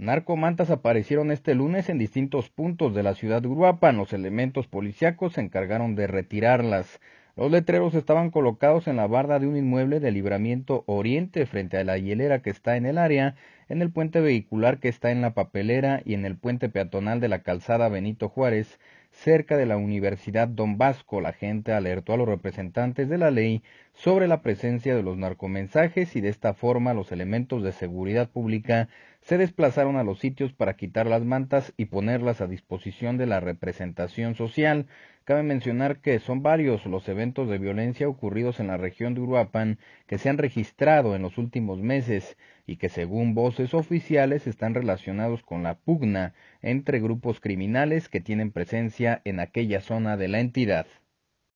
Narcomantas aparecieron este lunes en distintos puntos de la ciudad de Uruapan. Los elementos policíacos se encargaron de retirarlas. Los letreros estaban colocados en la barda de un inmueble de libramiento oriente frente a la hielera que está en el área, en el puente vehicular que está en la papelera y en el puente peatonal de la calzada Benito Juárez, cerca de la Universidad Don Vasco. La gente alertó a los representantes de la ley sobre la presencia de los narcomensajes y de esta forma los elementos de seguridad pública se desplazaron a los sitios para quitar las mantas y ponerlas a disposición de la representación social. Cabe mencionar que son varios los eventos de violencia ocurridos en la región de Uruapan que se han registrado en los últimos meses y que según voces oficiales están relacionados con la pugna entre grupos criminales que tienen presencia en aquella zona de la entidad.